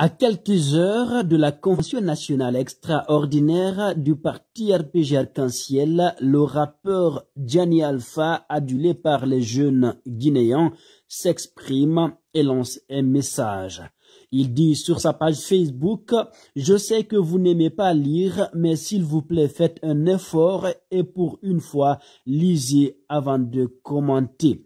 À quelques heures de la convention nationale extraordinaire du parti RPG Arc-en-Ciel, le rappeur Gianni Alpha, adulé par les jeunes guinéens, s'exprime et lance un message. Il dit sur sa page Facebook, je sais que vous n'aimez pas lire, mais s'il vous plaît, faites un effort et pour une fois, lisez avant de commenter.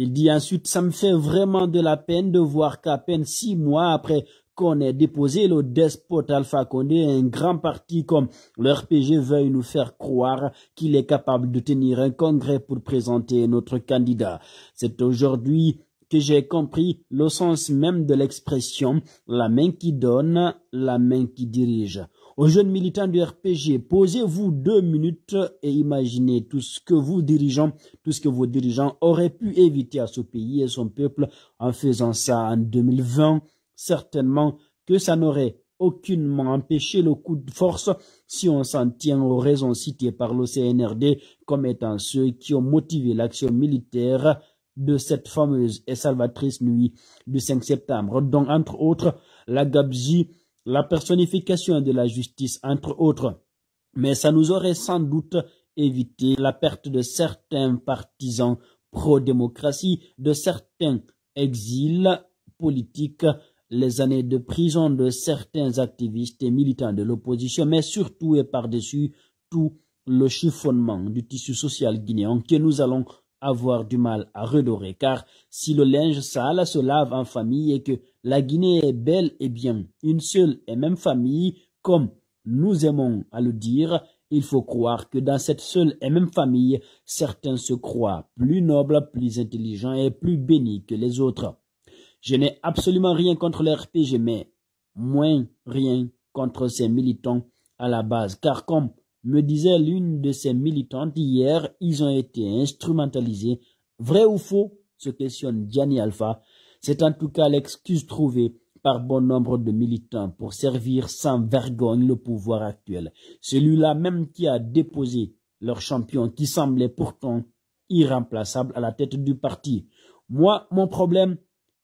Il dit ensuite, ça me fait vraiment de la peine de voir qu'à peine six mois après qu'on ait déposé le despote Alpha Condé un grand parti comme l'RPG veuille nous faire croire qu'il est capable de tenir un congrès pour présenter notre candidat. C'est aujourd'hui que j'ai compris le sens même de l'expression la main qui donne, la main qui dirige. Aux jeunes militants du RPG, posez-vous deux minutes et imaginez tout ce que vous tout ce que vos dirigeants auraient pu éviter à ce pays et son peuple en faisant ça en 2020 certainement que ça n'aurait aucunement empêché le coup de force si on s'en tient aux raisons citées par l'OCNRD comme étant ceux qui ont motivé l'action militaire de cette fameuse et salvatrice nuit du 5 septembre, dont entre autres la gabzi la personnification de la justice, entre autres. Mais ça nous aurait sans doute évité la perte de certains partisans pro-démocratie, de certains exils politiques les années de prison de certains activistes et militants de l'opposition, mais surtout et par-dessus tout le chiffonnement du tissu social guinéen que nous allons avoir du mal à redorer, car si le linge sale se lave en famille et que la Guinée est belle et bien une seule et même famille, comme nous aimons à le dire, il faut croire que dans cette seule et même famille, certains se croient plus nobles, plus intelligents et plus bénis que les autres. Je n'ai absolument rien contre l'RPG, mais moins rien contre ces militants à la base, car comme me disait l'une de ces militantes hier, ils ont été instrumentalisés. Vrai ou faux se questionne Gianni Alpha. C'est en tout cas l'excuse trouvée par bon nombre de militants pour servir sans vergogne le pouvoir actuel. Celui-là même qui a déposé leur champion qui semblait pourtant irremplaçable à la tête du parti. Moi, mon problème,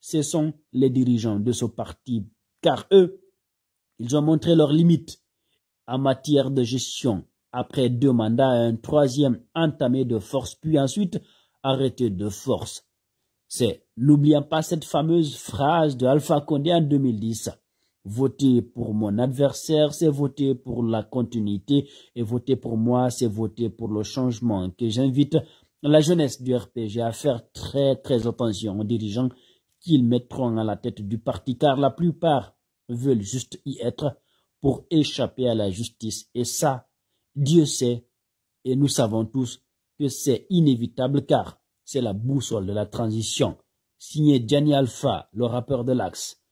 ce sont les dirigeants de ce parti, car eux, ils ont montré leurs limites en matière de gestion. Après deux mandats, un troisième entamé de force, puis ensuite arrêté de force. C'est, n'oublions pas cette fameuse phrase de Alpha Condé en 2010. Voter pour mon adversaire, c'est voter pour la continuité et voter pour moi, c'est voter pour le changement que j'invite la jeunesse du RPG à faire très très attention aux dirigeants qu'ils mettront à la tête du parti, car la plupart veulent juste y être pour échapper à la justice. Et ça, Dieu sait, et nous savons tous que c'est inévitable, car c'est la boussole de la transition. Signé Gianni Alpha, le rappeur de l'Axe.